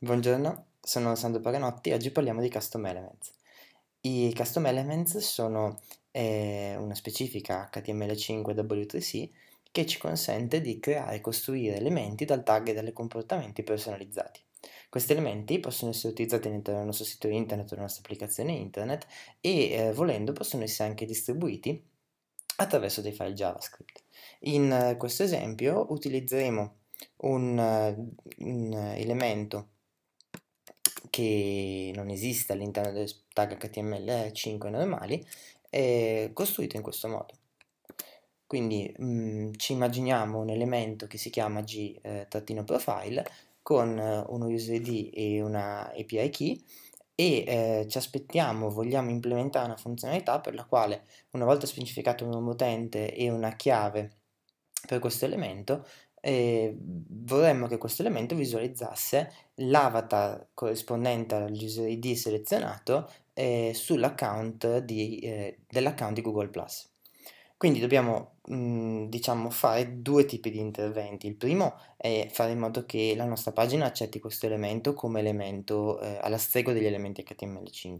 Buongiorno, sono Sandro Paganotti e oggi parliamo di Custom Elements. I Custom Elements sono eh, una specifica HTML5 W3C che ci consente di creare e costruire elementi dal tag e dai comportamenti personalizzati. Questi elementi possono essere utilizzati all'interno del nostro sito internet o della nostra applicazione internet e eh, volendo possono essere anche distribuiti attraverso dei file JavaScript. In eh, questo esempio utilizzeremo un, eh, un elemento che non esiste all'interno del tag HTML5 eh, normali, è costruito in questo modo. Quindi mh, mm, ci immaginiamo un elemento che si chiama g-profile eh, con eh, uno user ID e una API key e eh, ci aspettiamo, vogliamo implementare una funzionalità per la quale una volta specificato un nome utente e una chiave per questo elemento eh, vorremmo che questo elemento visualizzasse l'avatar corrispondente al user ID selezionato eh, sull'account di, eh, dell'account di Google+. Plus. Quindi dobbiamo mm, diciamo fare due tipi di interventi. Il primo è fare in modo che la nostra pagina accetti questo elemento come elemento eh, alla stregua degli elementi HTML5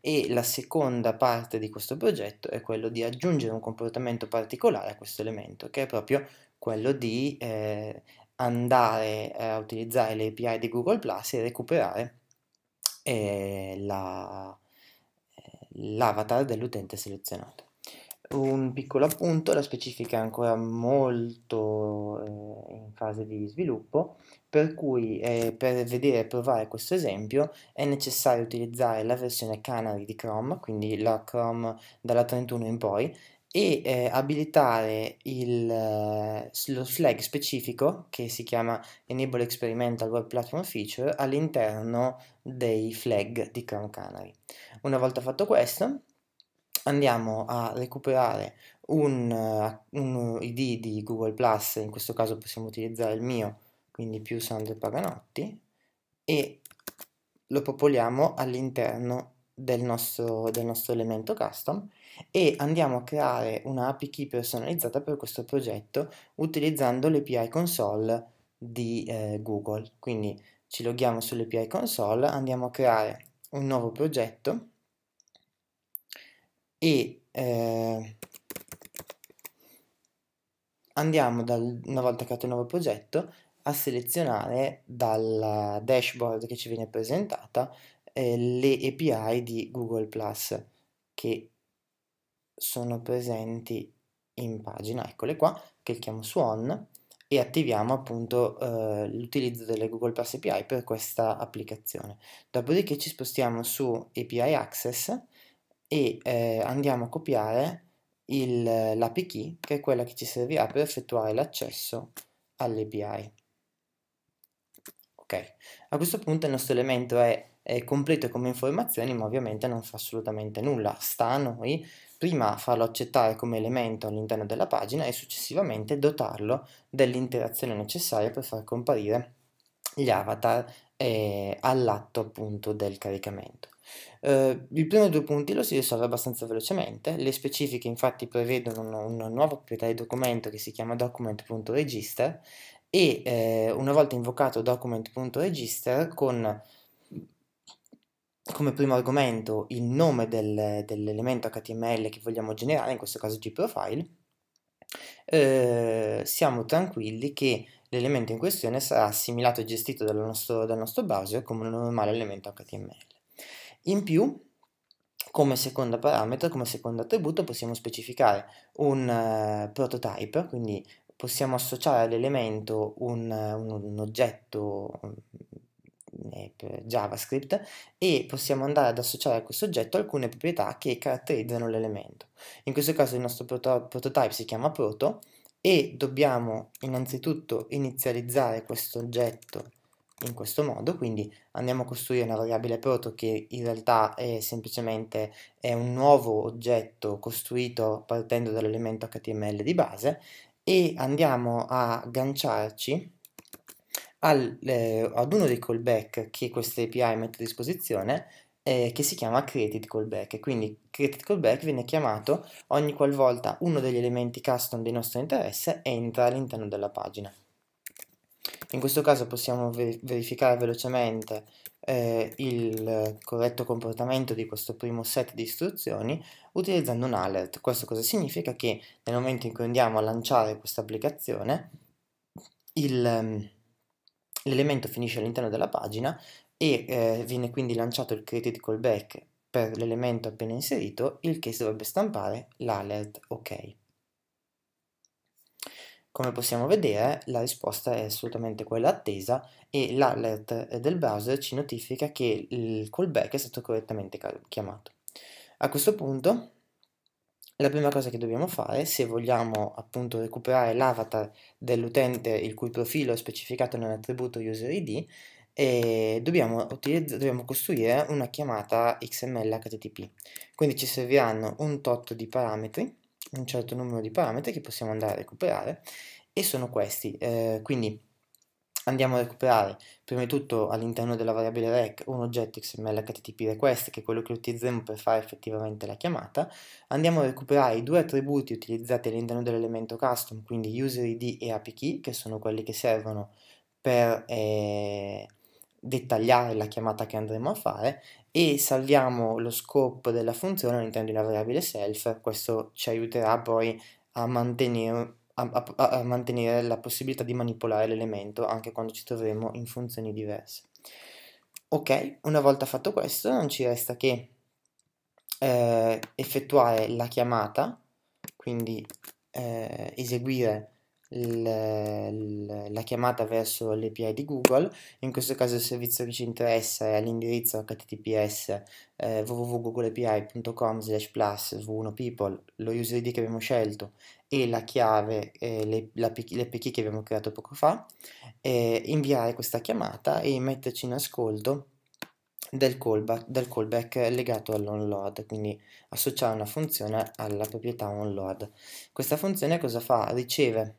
e la seconda parte di questo progetto è quello di aggiungere un comportamento particolare a questo elemento che è proprio quello di eh, andare eh, a utilizzare le API di Google Plus e recuperare eh, la, eh, l'avatar dell'utente selezionato. Un piccolo appunto, la specifica è ancora molto eh, in fase di sviluppo, per cui eh, per vedere e provare questo esempio è necessario utilizzare la versione Canary di Chrome, quindi la Chrome dalla 31 in poi, e eh, abilitare il, eh, lo flag specifico che si chiama Enable Experimental Web Platform Feature all'interno dei flag di Chrome Canary. Una volta fatto questo andiamo a recuperare un, eh, un ID di Google Plus, in questo caso possiamo utilizzare il mio, quindi più Sandro Paganotti, e lo popoliamo all'interno del nostro, del nostro elemento custom e andiamo a creare una API key personalizzata per questo progetto utilizzando l'API console di eh, Google. Quindi ci loghiamo sull'API console, andiamo a creare un nuovo progetto e eh, andiamo dal, una volta creato il nuovo progetto a selezionare dal dashboard che ci viene presentata eh, le API di Google Plus che sono presenti in pagina, eccole qua, clicchiamo su on e attiviamo appunto eh, l'utilizzo delle Google Plus API per questa applicazione. Dopodiché ci spostiamo su API Access e eh, andiamo a copiare l'API key che è quella che ci servirà per effettuare l'accesso all'API. Ok, a questo punto il nostro elemento è eh, completo come informazioni, ma ovviamente non fa assolutamente nulla. Sta a noi prima farlo accettare come elemento all'interno della pagina e successivamente dotarlo dell'interazione necessaria per far comparire gli avatar eh, all'atto appunto del caricamento. Uh, il primo due punti lo si risolve abbastanza velocemente, le specifiche infatti prevedono una, una nuova proprietà di documento che si chiama document.register e eh, una volta invocato document.register con come primo argomento il nome del, dell'elemento HTML che vogliamo generare, in questo caso gprofile, eh, siamo tranquilli che l'elemento in questione sarà assimilato e gestito dal nostro, dal nostro browser come un normale elemento HTML. In più, come secondo parametro, come secondo attributo, possiamo specificare un uh, prototype, quindi possiamo associare all'elemento un, un, un oggetto JavaScript e possiamo andare ad associare a questo oggetto alcune proprietà che caratterizzano l'elemento. In questo caso il nostro proto prototype si chiama proto e dobbiamo innanzitutto inizializzare questo oggetto in questo modo, quindi andiamo a costruire una variabile proto che in realtà è semplicemente è un nuovo oggetto costruito partendo dall'elemento HTML di base e andiamo a agganciarci al, eh, ad uno dei callback che questa API mette a disposizione eh, che si chiama created callback e quindi created callback viene chiamato ogni qualvolta uno degli elementi custom di nostro interesse entra all'interno della pagina. In questo caso possiamo verificare velocemente eh, il corretto comportamento di questo primo set di istruzioni utilizzando un alert. Questo cosa significa? Che nel momento in cui andiamo a lanciare questa applicazione il ehm, l'elemento finisce all'interno della pagina e eh, viene quindi lanciato il credit callback per l'elemento appena inserito, il che dovrebbe stampare l'alert ok. Come possiamo vedere la risposta è assolutamente quella attesa e l'alert del browser ci notifica che il callback è stato correttamente chiamato. A questo punto la prima cosa che dobbiamo fare, se vogliamo appunto recuperare l'avatar dell'utente il cui profilo è specificato nell'attributo userid, dobbiamo, dobbiamo costruire una chiamata XML HTTP. Quindi ci serviranno un tot di parametri, un certo numero di parametri che possiamo andare a recuperare, e sono questi. Eh, quindi andiamo a recuperare prima di tutto all'interno della variabile rec un oggetto XML HTTP request che è quello che utilizzeremo per fare effettivamente la chiamata andiamo a recuperare i due attributi utilizzati all'interno dell'elemento custom quindi user id e api key che sono quelli che servono per eh, dettagliare la chiamata che andremo a fare e salviamo lo scope della funzione all'interno di una variabile self questo ci aiuterà poi a mantenere a, a, a mantenere la possibilità di manipolare l'elemento anche quando ci troveremo in funzioni diverse. Ok, una volta fatto questo non ci resta che eh, effettuare la chiamata, quindi eh, eseguire la chiamata verso l'API di Google, in questo caso il servizio che ci interessa è all'indirizzo https eh, www.googleapi.com slash plus v 1 people, lo user ID che abbiamo scelto e la chiave, eh, l'APK che abbiamo creato poco fa, eh, inviare questa chiamata e metterci in ascolto del callback, del callback, legato all'onload, quindi associare una funzione alla proprietà onload. Questa funzione cosa fa? Riceve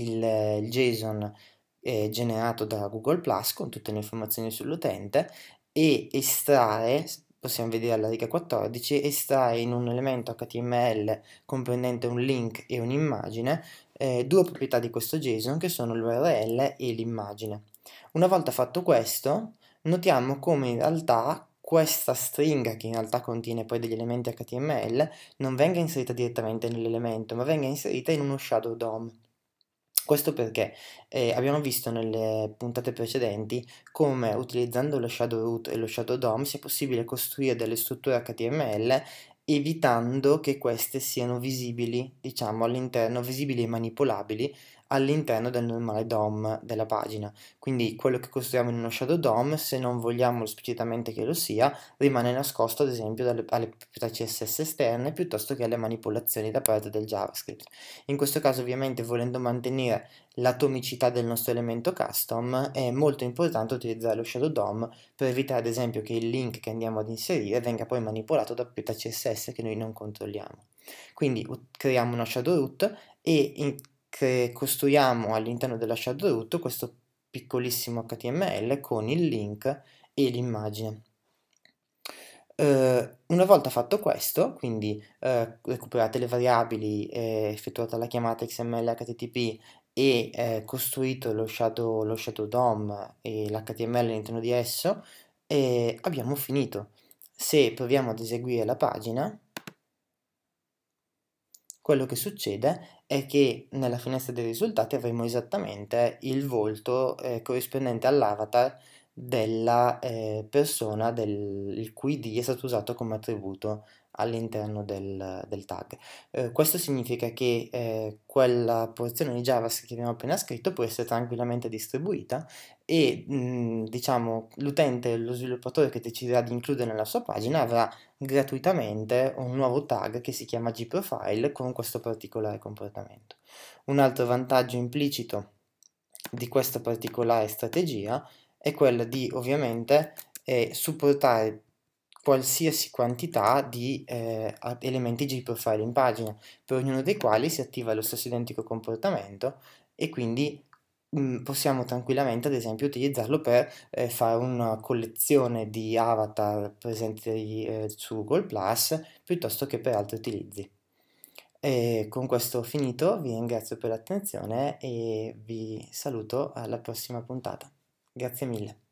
il, JSON eh, generato da Google Plus con tutte le informazioni sull'utente e estrarre possiamo vedere alla riga 14, estrae in un elemento HTML comprendente un link e un'immagine eh, due proprietà di questo JSON che sono l'URL e l'immagine. Una volta fatto questo, notiamo come in realtà questa stringa, che in realtà contiene poi degli elementi HTML, non venga inserita direttamente nell'elemento, ma venga inserita in uno shadow DOM. Questo perché eh, abbiamo visto nelle puntate precedenti come utilizzando lo shadow root e lo shadow DOM sia possibile costruire delle strutture HTML evitando che queste siano visibili, diciamo all'interno, visibili e manipolabili all'interno del normale DOM della pagina. Quindi quello che costruiamo in uno shadow DOM, se non vogliamo esplicitamente che lo sia, rimane nascosto ad esempio dalle, alle proprietà CSS esterne piuttosto che alle manipolazioni da parte del JavaScript. In questo caso ovviamente volendo mantenere l'atomicità del nostro elemento custom è molto importante utilizzare lo shadow DOM per evitare ad esempio che il link che andiamo ad inserire venga poi manipolato da proprietà CSS che noi non controlliamo. Quindi creiamo uno shadow root e in che costruiamo all'interno della shadow root questo piccolissimo HTML con il link e l'immagine. Uh, una volta fatto questo, quindi uh, recuperate le variabili, eh, effettuata la chiamata XML HTTP e eh, costruito lo shadow, lo shadow DOM e l'HTML all'interno di esso, eh, abbiamo finito. Se proviamo ad eseguire la pagina, quello che succede è che nella finestra dei risultati avremo esattamente il volto eh, corrispondente all'avatar della eh, persona del, il cui D è stato usato come attributo all'interno del, del, tag. Eh, questo significa che eh, quella porzione di JavaScript che abbiamo appena scritto può essere tranquillamente distribuita e mhmm, diciamo l'utente, lo sviluppatore che deciderà di includere nella sua pagina avrà gratuitamente un nuovo tag che si chiama gprofile con questo particolare comportamento. Un altro vantaggio implicito di questa particolare strategia è quello di ovviamente eh, supportare qualsiasi quantità di eh, elementi gprofile in pagina, per ognuno dei quali si attiva lo stesso identico comportamento e quindi Mm, possiamo tranquillamente, ad esempio, utilizzarlo per eh, fare una collezione di avatar presenti eh, su Google Plus piuttosto che per altri utilizzi. E con questo ho finito, vi ringrazio per l'attenzione e vi saluto alla prossima puntata. Grazie mille.